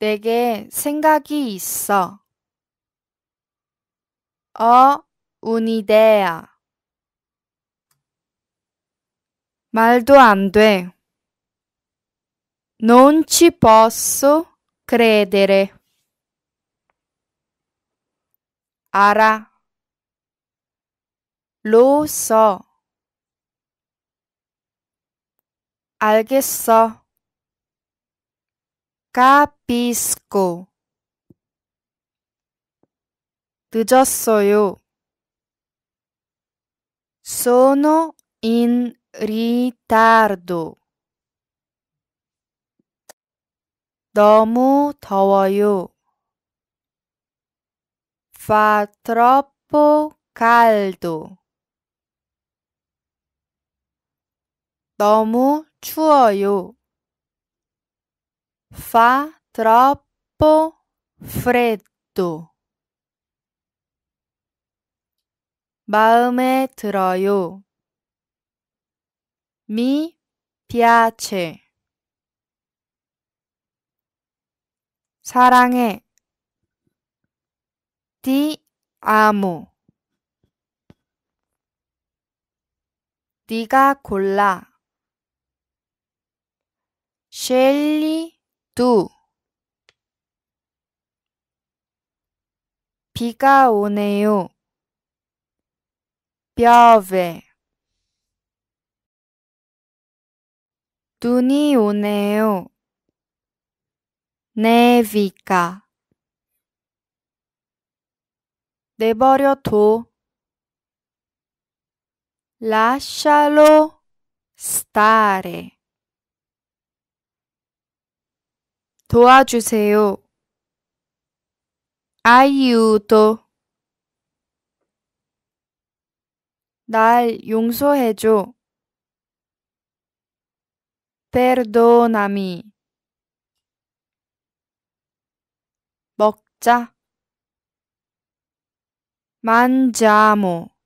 내게 생각이 있어. 어, 운이데야. 말도 안 돼. Non ci posso credere. 알아. lo so. 알겠어. capisco 늦었어요. sono in ritardo 너무 더워요. fa troppo caldo 너무 추워요. fa troppo freddo. 마음에 들어요. mi piace. 사랑해. ti amo. 네가 골라. 셸리 두 비가 오네요. 뼈에 눈이 오네요. 내비가 내버려둬. 라 a 로스타 a 도와주세요. 아이유도 날 용서해줘. Perdóname. 먹자. Mangiamo.